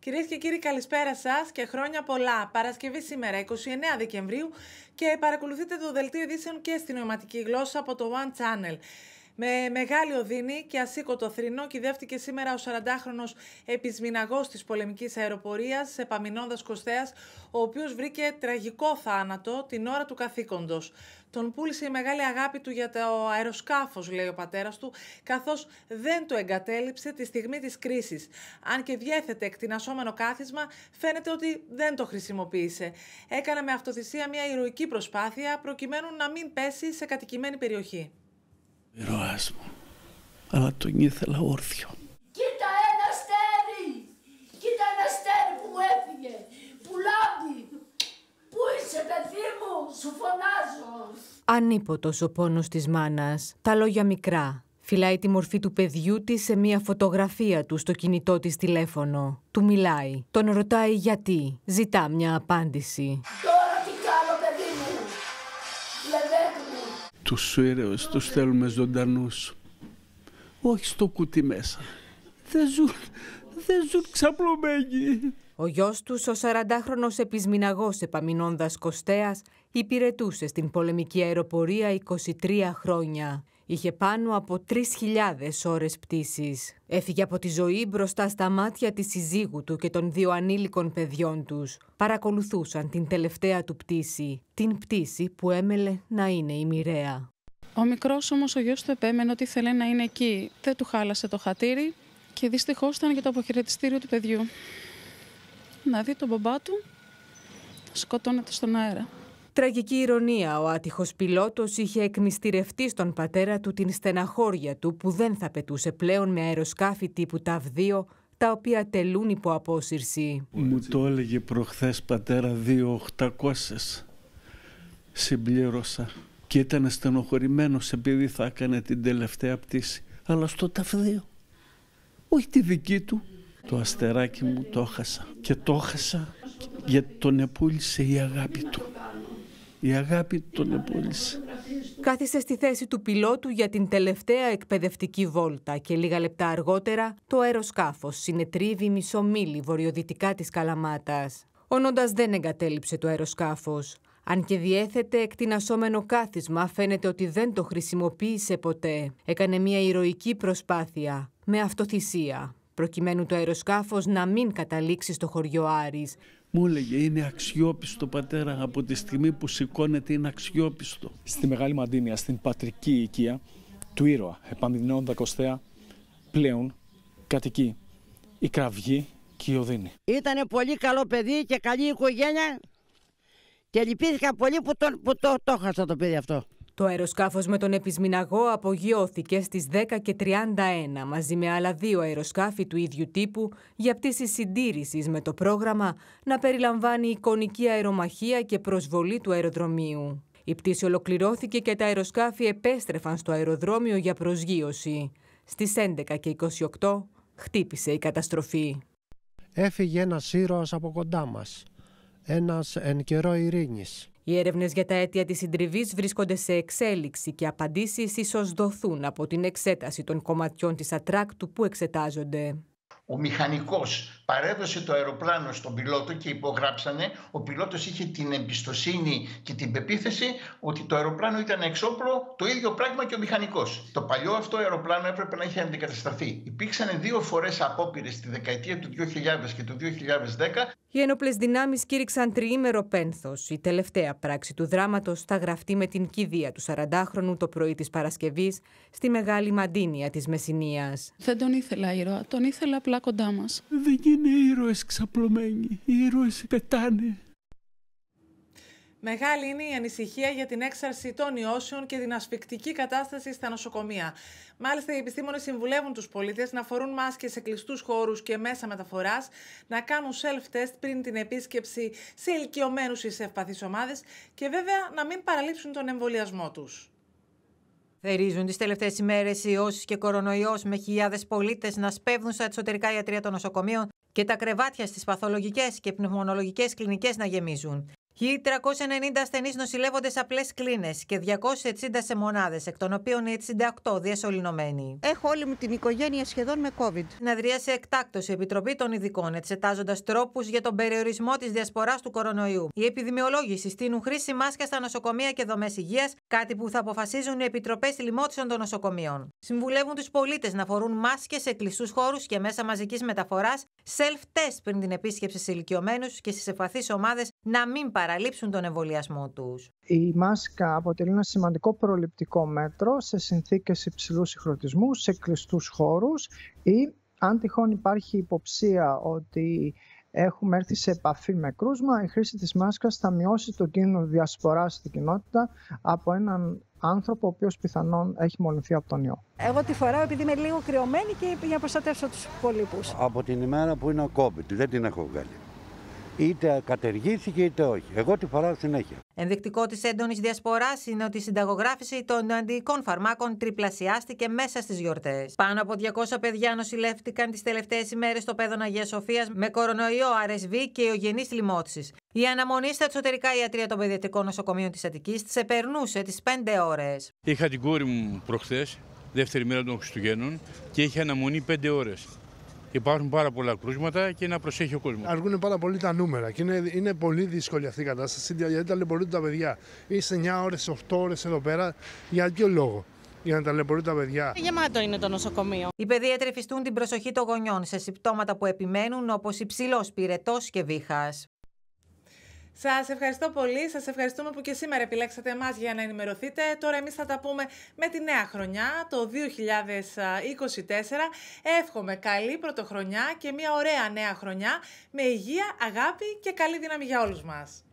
Κυρίες και κύριοι, καλησπέρα σας και χρόνια πολλά. Παρασκευή σήμερα, 29 Δεκεμβρίου, και παρακολουθείτε το δελτίο ειδήσεων και στην νοηματική γλώσσα από το One Channel. Με μεγάλη οδύνη και ασήκωτο θρηνό κυδεύτηκε σήμερα ο 40χρονο επισμηναγός της πολεμικής αεροπορίας, Επαμινώντα Κωστέας, ο οποίος βρήκε τραγικό θάνατο την ώρα του καθήκοντος. Τον πούλησε η μεγάλη αγάπη του για το αεροσκάφος, λέει ο πατέρας του, καθώς δεν το εγκατέλειψε τη στιγμή της κρίσης. Αν και διέθετε εκτινασόμενο κάθισμα, φαίνεται ότι δεν το χρησιμοποίησε. Έκανα με αυτοθυσία μια ηρωική προσπάθεια προκειμένου να μην πέσει σε κατοικημένη περιοχή ήρωάς μου, αλλά τον ήθελα όρθιο. Κοίτα ένα αστέρι, κοίτα ένα αστέρι που μου έφυγε, που λάμπει. Πού είσαι παιδί μου, σου φωνάζω. Ανίποτος ο πόνος της μάνας, τα λόγια μικρά. Φυλάει τη μορφή του παιδιού της σε μια φωτογραφία του στο κινητό της τηλέφωνο. Του μιλάει, τον ρωτάει γιατί, ζητά μια απάντηση. τους ήρωες τους θέλουμε ζωντανούς. Όχι στο κουτί μέσα. Δεν ζουν, δεν ζουν ξαπλωμένοι. Ο γιος τους, ο 40χρονος επισμηναγό επαμινώντα Κωστέας, υπηρετούσε στην πολεμική αεροπορία 23 χρόνια. Είχε πάνω από 3.000 ώρες πτήσης. Έφυγε από τη ζωή μπροστά στα μάτια της συζύγου του και των δύο ανήλικων παιδιών τους. Παρακολουθούσαν την τελευταία του πτήση, την πτήση που έμελε να είναι η μοιραία. Ο μικρός όμως ο γιος του επέμενε ότι ήθελε να είναι εκεί. Δεν του χάλασε το χατήρι και δυστυχώς ήταν και το αποχαιρετιστήριο του παιδιού να δει τον μπαμπά του σκοτώνεται στον αέρα. Τραγική ηρωνία, ο άτυχος πιλότος είχε εκμυστηρευτεί στον πατέρα του την στεναχώρια του που δεν θα πετούσε πλέον με αεροσκάφη τύπου ΤΑΒ2 τα οποία τελούν υπό απόσυρση. Μου το έλεγε προχθές πατέρα 2.800. Συμπλήρωσα και ήταν στενοχωρημένος επειδή θα έκανε την τελευταία πτήση. Αλλά στο ΤΑΒ2, όχι τη δική του. Το αστεράκι μου το χάσα. Και το χάσα γιατί τον επούλησε η αγάπη του. Η αγάπη του τον επούλησε. Κάθισε στη θέση του πιλότου για την τελευταία εκπαιδευτική βόλτα και λίγα λεπτά αργότερα το αεροσκάφος συνετρίβει μισό μίλι βορειοδυτικά της Καλαμάτας. Ο δεν εγκατέλειψε το αεροσκάφος. Αν και διέθετε εκτινασόμενο κάθισμα, φαίνεται ότι δεν το χρησιμοποίησε ποτέ. Έκανε μια ηρωική προσπάθεια, με αυτοθυσία προκειμένου το αεροσκάφος να μην καταλήξει στο χωριό Άρης. Μου έλεγε είναι αξιόπιστο πατέρα από τη στιγμή που σηκώνεται είναι αξιόπιστο. Στη Μεγάλη Μαντίνια, στην πατρική οικία του ήρωα, τα κοστέα, πλέον κατοικεί η κραυγή και η οδύνη. Ήταν πολύ καλό παιδί και καλή οικογένεια και λυπήθηκα πολύ που, το, το, το παιδί αυτό. Το αεροσκάφος με τον επισμηναγό απογειώθηκε στις 10.31 μαζί με άλλα δύο αεροσκάφη του ίδιου τύπου για πτήση συντήρησης με το πρόγραμμα να περιλαμβάνει εικονική αερομαχία και προσβολή του αεροδρομίου. Η πτήση ολοκληρώθηκε και τα αεροσκάφη επέστρεφαν στο αεροδρόμιο για προσγείωση. Στις 11 και 28 χτύπησε η καταστροφή. Έφυγε ένας ήρωας από κοντά μας, ένας εν καιρό ειρήνης. Οι έρευνες για τα αίτια της συντριβής βρίσκονται σε εξέλιξη και απαντήσεις ίσως δοθούν από την εξέταση των κομματιών της ατράκτου που εξετάζονται ο μηχανικός παρέδωσε το αεροπλάνο στον πιλότο και υπογράψανε. Ο πιλότος είχε την εμπιστοσύνη και την πεποίθηση ότι το αεροπλάνο ήταν εξόπλο το ίδιο πράγμα και ο μηχανικός. Το παλιό αυτό αεροπλάνο έπρεπε να είχε αντικατασταθεί. Υπήρξαν δύο φορές απόπειρες στη δεκαετία του 2000 και του 2010. Οι ενόπλες δυνάμεις κήρυξαν τριήμερο πένθος. Η τελευταία πράξη του δράματος θα γραφτεί με την κηδεία του 40χρονου το πρωί της Παρασκευής στη Μεγάλη Μαντίνια της Μεσσηνίας. Δεν τον ήθελα ήρωα, τον ήθελα απλά κοντά Δεν είναι ήρωες ξαπλωμένοι, οι ήρωες πετάνε. Μεγάλη είναι η ανησυχία για την έξαρση των ιώσεων και την ασφυκτική κατάσταση στα νοσοκομεία. Μάλιστα, οι επιστήμονες συμβουλεύουν τους πολίτες να φορούν μάσκες σε κλειστούς χώρους και μέσα μεταφοράς, να κάνουν self-test πριν την επίσκεψη σε ηλικιωμένους ή σε ευπαθείς ομάδες και βέβαια να μην παραλείψουν τον εμβολιασμό τους. Θερίζουν τις τελευταίες ημέρες όσοι και κορονοϊός με χιλιάδες πολίτες να σπέβδουν στα εσωτερικά ιατρία των νοσοκομείων και τα κρεβάτια στις παθολογικές και πνευμονολογικές κλινικές να γεμίζουν. 1.390 ασθενείς νοσηλεύονται σε απλές κλίνες και 260 σε μονάδες, εκ των οποίων οι 68 διασωληνωμένοι. Έχω όλη μου την οικογένεια σχεδόν με COVID. Συναδρίασε εκτάκτως η Επιτροπή των Ειδικών, εξετάζοντας τρόπους για τον περιορισμό της διασποράς του κορονοϊού. Οι επιδημιολόγοι συστήνουν χρήση μάσκα στα νοσοκομεία και δομές υγείας, κάτι που θα αποφασίζουν οι επιτροπές λοιμότησαν των νοσοκομείων. Συμβουλεύουν τους πολίτες να φορούν μάσκες σε κλειστούς χώρους και μέσα μαζικής μεταφοράς, self-test πριν την επίσκεψη σε ηλικιωμένους και στις ευπαθείς ομάδες να μην παραλείψουν τον εμβολιασμό τους. Η μάσκα αποτελεί ένα σημαντικό προληπτικό μέτρο σε συνθήκες υψηλού συγχρονισμού, σε κλειστούς χώρους ή αν τυχόν υπάρχει υποψία ότι έχουμε έρθει σε επαφή με κρούμα, η χρήση της μάσκας θα μειώσει το κίνδυνο διασποράς στην κοινότητα από έναν άνθρωπο ο οποίος πιθανόν έχει μολυνθεί από τον ιό. Εγώ τη φοράω επειδή είμαι λίγο κρυωμένη και για να προστατεύσω τους υπολείπους. Από την ημέρα που είναι ο COVID, δεν την έχω βγάλει είτε κατεργήθηκε είτε όχι. Εγώ τη φοράω συνέχεια. Ενδεικτικό της έντονης διασποράς είναι ότι η συνταγογράφηση των αντιοικών φαρμάκων τριπλασιάστηκε μέσα στις γιορτές. Πάνω από 200 παιδιά νοσηλεύτηκαν τις τελευταίες ημέρες στο πέδον Αγίας Σοφίας με κορονοϊό, RSV και ιογενή λοιμώτησης. Η αναμονή στα εξωτερικά ιατρία των παιδιατρικών νοσοκομείων της Αττικής ξεπερνούσε τι 5 ώρες. Είχα την κόρη μου προχθές, δεύτερη μέρα των Χριστουγέννων, και είχε αναμονή 5 ώρε. Υπάρχουν πάρα πολλά κρούσματα και να προσέχει ο κόσμος. Αργούν πάρα πολύ τα νούμερα και είναι, είναι πολύ δύσκολη αυτή η κατάσταση γιατί ταλαιπωρούνται τα παιδιά. Είσαι 9 ώρε, 8 ώρες εδώ πέρα. Για ποιο λόγο για να ταλαιπωρούν τα παιδιά. Ε, γεμάτο είναι το νοσοκομείο. Οι παιδί τρεφιστούν την προσοχή των γονιών σε συμπτώματα που επιμένουν όπως υψηλός πυρετός και βήχας. Σας ευχαριστώ πολύ. Σας ευχαριστούμε που και σήμερα επιλέξατε εμάς για να ενημερωθείτε. Τώρα, εμείς θα τα πούμε με τη νέα χρονιά, το 2024. Εύχομαι καλή πρωτοχρονιά και μια ωραία νέα χρονιά με υγεία, αγάπη και καλή δύναμη για όλους μας.